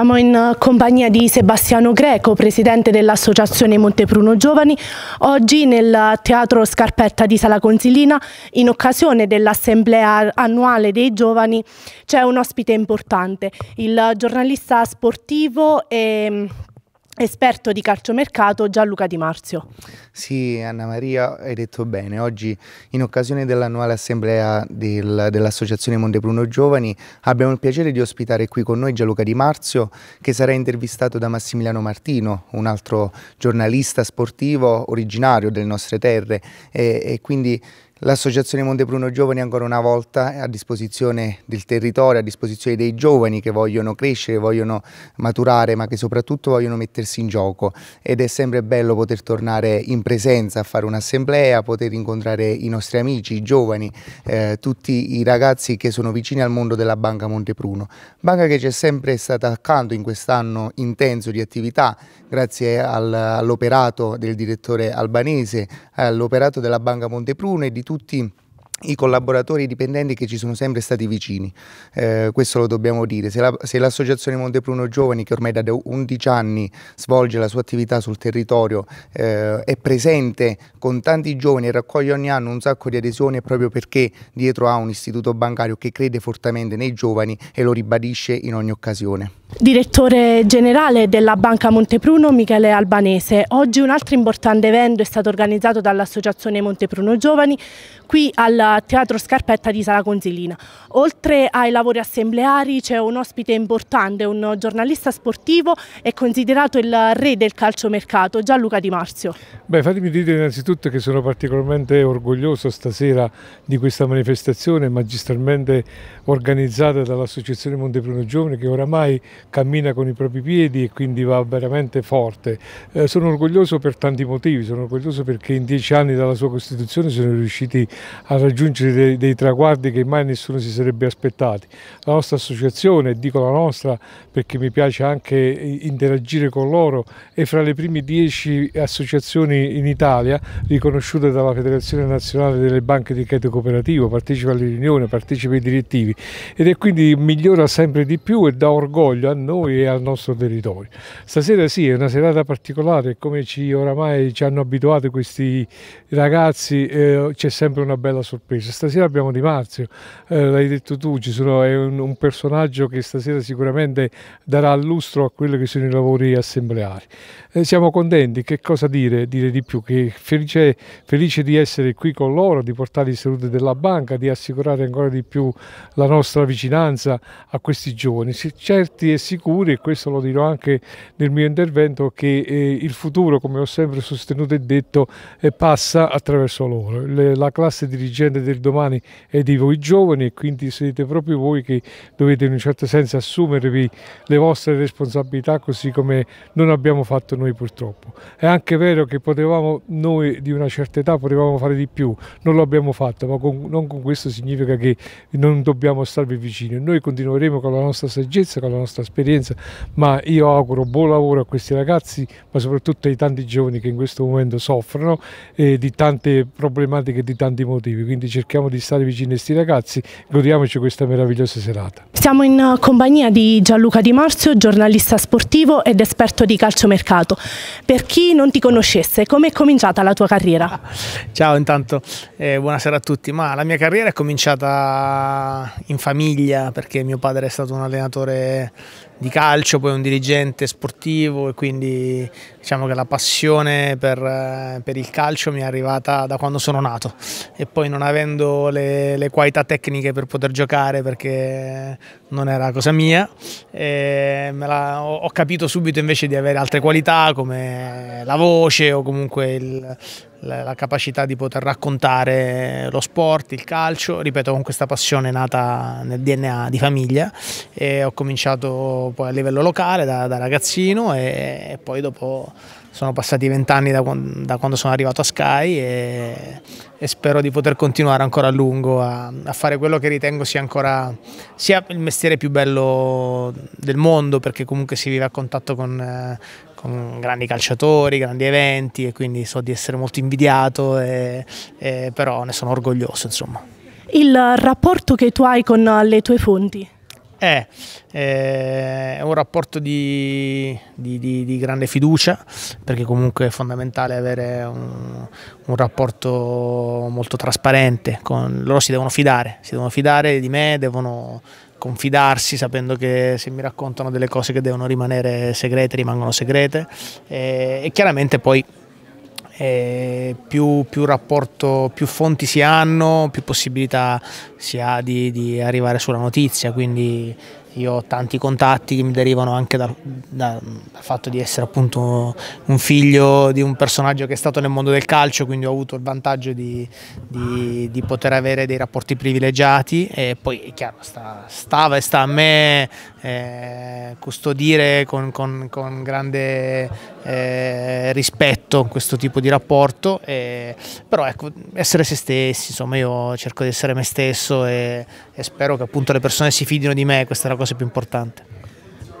Siamo in eh, compagnia di Sebastiano Greco, presidente dell'Associazione Montepruno Giovani, oggi nel Teatro Scarpetta di Sala Consilina, in occasione dell'Assemblea annuale dei giovani, c'è un ospite importante, il giornalista sportivo e mm, esperto di calciomercato Gianluca Di Marzio. Sì, Anna Maria, hai detto bene. Oggi, in occasione dell'annuale assemblea del, dell'Associazione Montepruno Giovani, abbiamo il piacere di ospitare qui con noi Gianluca Di Marzio, che sarà intervistato da Massimiliano Martino, un altro giornalista sportivo originario delle nostre terre. E, e quindi L'Associazione Monte Pruno Giovani ancora una volta è a disposizione del territorio, a disposizione dei giovani che vogliono crescere, vogliono maturare ma che soprattutto vogliono mettersi in gioco ed è sempre bello poter tornare in presenza a fare un'assemblea, poter incontrare i nostri amici, i giovani, eh, tutti i ragazzi che sono vicini al mondo della Banca Monte Pruno. Banca che ci è sempre stata accanto in quest'anno intenso di attività grazie al, all'operato del direttore albanese, all'operato della Banca Monte Pruno e di tutti i collaboratori i dipendenti che ci sono sempre stati vicini, eh, questo lo dobbiamo dire. Se, l'Associazione Montepruno Giovani, che ormai da 11 anni svolge la sua attività sul territorio, eh, è presente con tanti giovani e raccoglie ogni anno un sacco di adesioni, è proprio perché dietro ha un istituto bancario che crede fortemente nei giovani e lo ribadisce in ogni occasione. Direttore generale della Banca Montepruno Michele Albanese, oggi un altro importante evento è stato organizzato dall'Associazione Montepruno Giovani qui al Teatro Scarpetta di Sala Consilina. Oltre ai lavori assembleari c'è un ospite importante, un giornalista sportivo e considerato il re del calciomercato, Gianluca Di Marzio. Beh, fatemi dire innanzitutto che sono particolarmente orgoglioso stasera di questa manifestazione magistralmente organizzata dall'Associazione Montepruno Giovani che oramai cammina con i propri piedi e quindi va veramente forte. Eh, sono orgoglioso per tanti motivi, sono orgoglioso perché in dieci anni dalla sua costituzione sono riusciti a raggiungere raggiungere dei, dei, traguardi che mai nessuno si sarebbe aspettati. La nostra associazione, dico la nostra perché mi piace anche interagire con loro, è fra le prime dieci associazioni in Italia riconosciute dalla Federazione Nazionale delle Banche di Credito Cooperativo, partecipa alle riunioni, partecipa ai direttivi ed è quindi migliora sempre di più e dà orgoglio a noi e al nostro territorio. Stasera sì, è una serata particolare, come ci, oramai ci hanno abituato questi ragazzi, eh, c'è sempre una bella sorpresa sorprese. Stasera abbiamo Di Marzio, eh, l'hai detto tu, ci sono, è un, un, personaggio che stasera sicuramente darà lustro a quelli che sono i lavori assembleari. Eh, siamo contenti, che cosa dire? Dire di più che felice, felice di essere qui con loro, di portare i saluti della banca, di assicurare ancora di più la nostra vicinanza a questi giovani. Certi e sicuri, e questo lo dirò anche nel mio intervento, che eh, il futuro, come ho sempre sostenuto e detto, eh, passa attraverso loro. Le, la classe dirigente strade del domani e di voi giovani e quindi siete proprio voi che dovete in un certo senso assumervi le vostre responsabilità così come non abbiamo fatto noi purtroppo. È anche vero che potevamo noi di una certa età potevamo fare di più, non lo abbiamo fatto, ma con, non con questo significa che non dobbiamo starvi vicini. Noi continueremo con la nostra saggezza, con la nostra esperienza, ma io auguro buon lavoro a questi ragazzi, ma soprattutto ai tanti giovani che in questo momento soffrono eh, di tante problematiche, di tanti motivi. Quindi cerchiamo di stare vicini a questi ragazzi, godiamoci questa meravigliosa serata. Siamo in eh, compagnia di Gianluca Di Marzio, giornalista sportivo ed esperto di calciomercato. Per chi non ti conoscesse, come è cominciata la tua carriera? Ciao intanto, eh, buonasera a tutti. Ma la mia carriera è cominciata in famiglia perché mio padre è stato un allenatore di calcio, poi un dirigente sportivo e quindi diciamo che la passione per, eh, per, il calcio mi è arrivata da quando sono nato e poi non avendo le, le qualità tecniche per poter giocare perché non era cosa mia me la, ho, ho capito subito invece di avere altre qualità come la voce o comunque il, la, capacità di poter raccontare lo sport, il calcio, ripeto con questa passione nata nel DNA di famiglia e ho cominciato poi a livello locale da, da ragazzino e, e poi dopo sono passati vent'anni da, da, quando sono arrivato a Sky e, e, spero di poter continuare ancora a lungo a, a fare quello che ritengo sia ancora sia il mestiere più bello del mondo perché comunque si vive a contatto con, eh, con grandi calciatori, grandi eventi e quindi so di essere molto invidiato, e, e però ne sono orgoglioso insomma. Il rapporto che tu hai con le tue fonti? È, eh, eh, è un rapporto di, di, di, di, grande fiducia perché comunque è fondamentale avere un, un, rapporto molto trasparente con loro si devono fidare si devono fidare di me devono confidarsi sapendo che se mi raccontano delle cose che devono rimanere segrete rimangono segrete e, eh, e chiaramente poi eh, più, più, rapporto, più fonti si hanno, più possibilità si ha di, di arrivare sulla notizia, quindi io ho tanti contatti che mi derivano anche dal, dal, dal, fatto di essere appunto un figlio di un personaggio che è stato nel mondo del calcio, quindi ho avuto il vantaggio di, di, di poter avere dei rapporti privilegiati e poi è chiaro, sta, stava e sta a me eh, custodire con, con, con grande eh, rispetto questo tipo di rapporto, eh, però ecco, essere se stessi, insomma io cerco di essere me stesso e, e spero che appunto le persone si fidino di me, questa è era cosa più importante?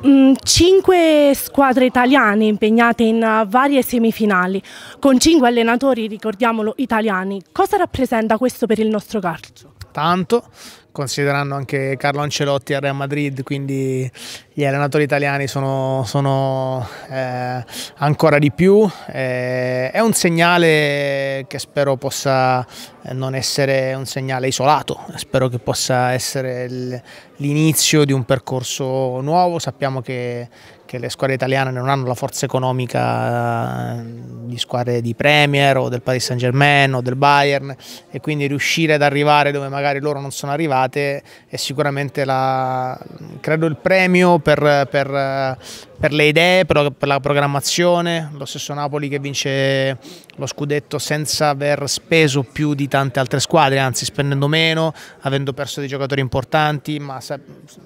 Mm, cinque squadre italiane impegnate in uh, varie semifinali, con cinque allenatori, ricordiamolo, italiani. Cosa rappresenta questo per il nostro calcio? tanto, considerando anche Carlo Ancelotti al Real Madrid, quindi gli allenatori italiani sono, sono eh, ancora di più. Eh, è un segnale che spero possa eh, non essere un segnale isolato, spero che possa essere l'inizio di un percorso nuovo. Sappiamo che che le squadre italiane non hanno la forza economica eh, di squadre di Premier o del Paris Saint Germain o del Bayern e quindi riuscire ad arrivare dove magari loro non sono arrivate è sicuramente la, credo il premio per, per per le idee, per, la programmazione, lo stesso Napoli che vince lo scudetto senza aver speso più di tante altre squadre, anzi spendendo meno, avendo perso dei giocatori importanti, ma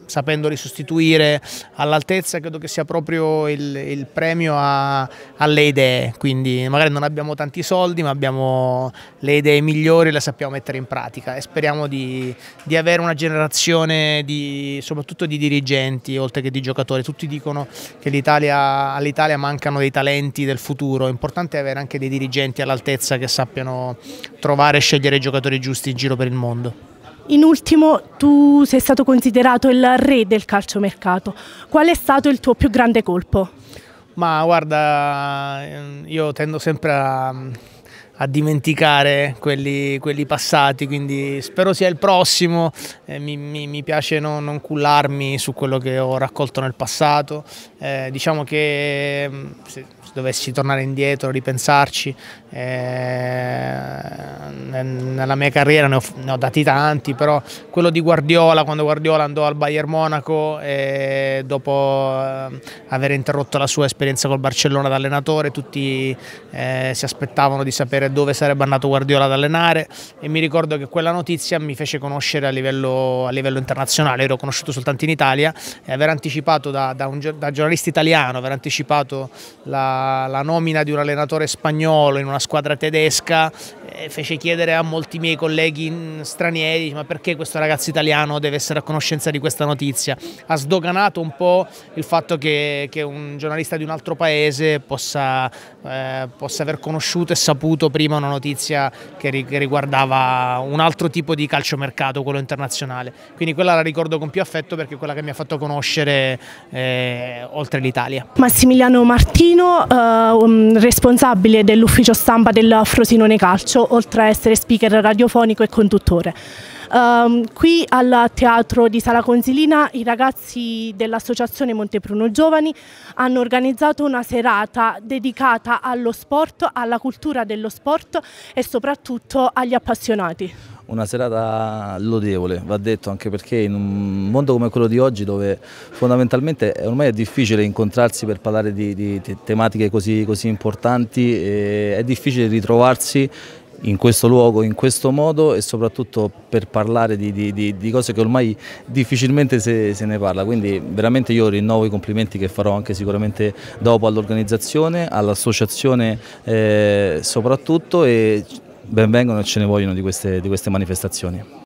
sapendoli sostituire all'altezza, credo che sia proprio il, il premio a, alle idee, quindi magari non abbiamo tanti soldi, ma abbiamo le idee migliori, le sappiamo mettere in pratica e speriamo di, di avere una generazione di, soprattutto di dirigenti, oltre che di giocatori, tutti dicono che all'Italia mancano dei talenti del futuro, è importante avere anche dei dirigenti all'altezza che sappiano trovare e scegliere i giocatori giusti in giro per il mondo. In ultimo, tu sei stato considerato il re del calciomercato. Qual è stato il tuo più grande colpo? Ma guarda, io tendo sempre a a dimenticare quelli, quelli, passati, quindi spero sia il prossimo, eh, mi, mi, mi, piace no, non cullarmi su quello che ho raccolto nel passato, eh, diciamo che mm, se, se, dovessi tornare indietro, ripensarci, eh, nella mia carriera ne ho, ne ho, dati tanti, però quello di Guardiola, quando Guardiola andò al Bayern Monaco eh, dopo eh, aver interrotto la sua esperienza col Barcellona da allenatore, tutti eh, si aspettavano di sapere dove sarebbe andato Guardiola ad allenare e mi ricordo che quella notizia mi fece conoscere a livello, a livello internazionale, ero conosciuto soltanto in Italia e eh, aver anticipato da, da un da giornalista italiano, aver anticipato la, la nomina di un allenatore spagnolo in una squadra tedesca eh, fece chiedere a molti miei colleghi stranieri ma perché questo ragazzo italiano deve essere a conoscenza di questa notizia. Ha sdoganato un po' il fatto che, che un giornalista di un altro paese possa, eh, possa aver conosciuto e saputo prima prima una notizia che, riguardava un altro tipo di calciomercato, quello internazionale. Quindi quella la ricordo con più affetto perché è quella che mi ha fatto conoscere eh, oltre l'Italia. Massimiliano Martino, eh, responsabile dell'ufficio stampa del Frosinone Calcio, oltre a essere speaker radiofonico e conduttore. Um, qui al teatro di Sala Consilina i ragazzi dell'associazione Montepruno Giovani hanno organizzato una serata dedicata allo sport, alla cultura dello sport e soprattutto agli appassionati. Una serata lodevole, va detto, anche perché in un mondo come quello di oggi dove fondamentalmente ormai è difficile incontrarsi per parlare di, di tematiche così, così importanti, eh, è difficile ritrovarsi in questo luogo, in questo modo e soprattutto per parlare di, di, di cose che ormai difficilmente se, se, ne parla. Quindi veramente io rinnovo i complimenti che farò anche sicuramente dopo all'organizzazione, all'associazione eh, soprattutto e benvengono e ce ne vogliono di queste, di queste manifestazioni.